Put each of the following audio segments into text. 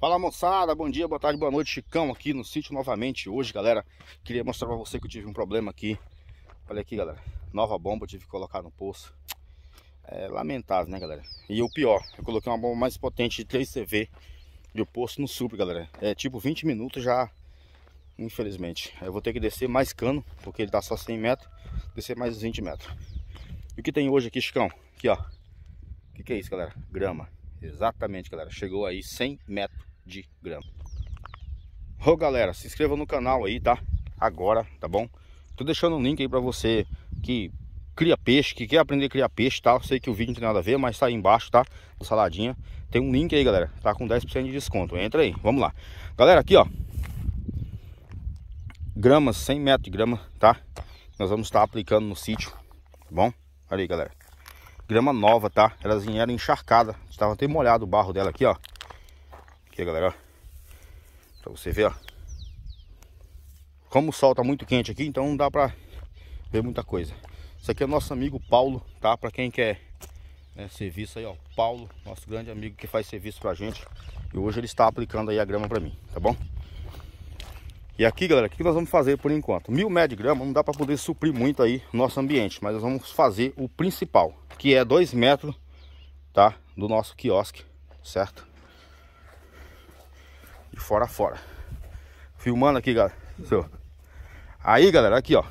Fala moçada, bom dia, boa tarde, boa noite, Chicão aqui no sítio novamente hoje galera, queria mostrar pra você que eu tive um problema aqui Olha aqui galera, nova bomba eu tive que colocar no poço É lamentável né galera, e o pior, eu coloquei uma bomba mais potente de 3CV E o poço no supre galera, é tipo 20 minutos já, infelizmente Eu vou ter que descer mais cano, porque ele tá só 100 metros, descer mais 20 metros E o que tem hoje aqui Chicão? Aqui ó, o que, que é isso galera? Grama Exatamente, galera. Chegou aí 100 metros de grama. Ô galera, se inscreva no canal aí, tá? Agora, tá bom? Tô deixando um link aí pra você que cria peixe, que quer aprender a criar peixe, tá? Eu sei que o vídeo não tem nada a ver, mas tá aí embaixo, tá? Do saladinha. Tem um link aí, galera. Tá com 10% de desconto. Entra aí, vamos lá. Galera, aqui, ó. Gramas, 100 metros de grama, tá? Nós vamos estar tá aplicando no sítio, tá bom? Olha aí, galera. Grama nova, tá? Elas vieram encharcadas. Estava até molhado o barro dela aqui, ó aqui, galera, ó. Pra você ver, ó. Como o sol tá muito quente aqui, então não dá pra ver muita coisa. Isso aqui é nosso amigo Paulo, tá? Pra quem quer né, serviço aí, ó. Paulo, nosso grande amigo que faz serviço pra gente. E hoje ele está aplicando aí a grama pra mim, tá bom? E aqui, galera, o que nós vamos fazer por enquanto? Mil metros de grama não dá para poder suprir muito aí nosso ambiente, mas nós vamos fazer o principal, que é dois metros, tá? Do nosso quiosque, certo? de fora a fora. Filmando aqui, galera. Aí, galera, aqui, ó.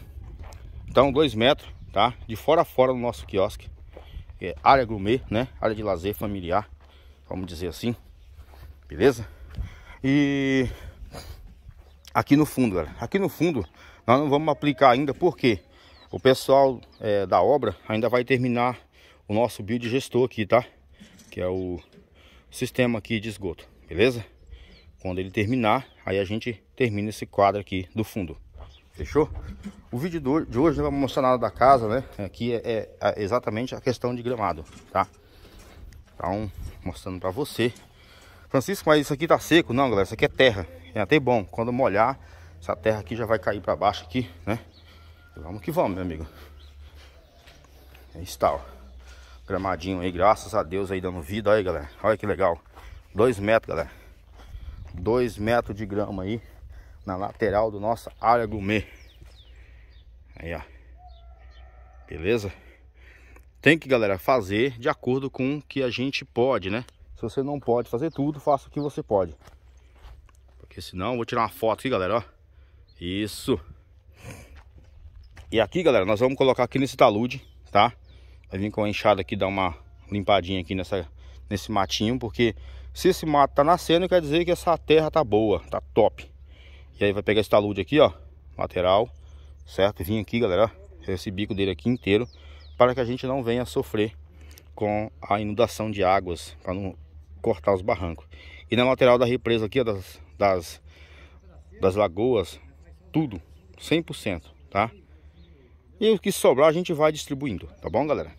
Então, dois metros, tá? De fora a fora do nosso quiosque. É área gourmet, né? Área de lazer familiar, vamos dizer assim. Beleza? E aqui no fundo, galera. Aqui no fundo, nós não vamos aplicar ainda, porque o pessoal é, da obra ainda vai terminar o nosso biodigestor aqui, tá? Que é o sistema aqui de esgoto, beleza? Quando ele terminar, aí a gente termina esse quadro aqui do fundo. Fechou? O vídeo de hoje não vai mostrar nada da casa, né? Aqui é, é exatamente a questão de gramado, tá? Então, mostrando pra você. Francisco, mas isso aqui tá seco? Não, galera, isso aqui é terra. É até bom. Quando molhar, essa terra aqui já vai cair pra baixo aqui, né? Vamos que vamos, meu amigo. Aí é está, ó. Gramadinho aí, graças a Deus aí dando vida. Olha aí, galera. Olha que legal. Dois metros, galera. 2 metros de grama aí na lateral do nossa área gourmet. Aí, ó. Beleza? Tem que, galera, fazer de acordo com o que a gente pode, né? Se você não pode fazer tudo, faça o que você pode. Porque senão, vou tirar uma foto aqui, galera, ó. Isso. E aqui, galera, nós vamos colocar aqui nesse talude, tá? Vai vir com a enxada aqui, dar uma limpadinha aqui nessa nesse matinho, porque se esse mato tá nascendo, quer dizer que essa terra tá boa, tá top. E aí vai pegar esse talude aqui, ó, lateral, certo? Vim aqui, galera, esse bico dele aqui inteiro, para que a gente não venha sofrer com a inundação de águas, para não cortar os barrancos. E na lateral da represa aqui, ó, das, das, das lagoas, tudo, 100%, tá? E o que sobrar a gente vai distribuindo, tá bom, galera?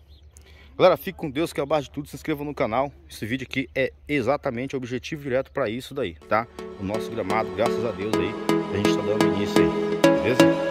Galera, fique com Deus, que é a base de tudo. Se inscreva no canal. Esse vídeo aqui é exatamente o objetivo direto para isso daí, tá? O nosso gramado, graças a Deus aí, a gente está dando início aí, beleza?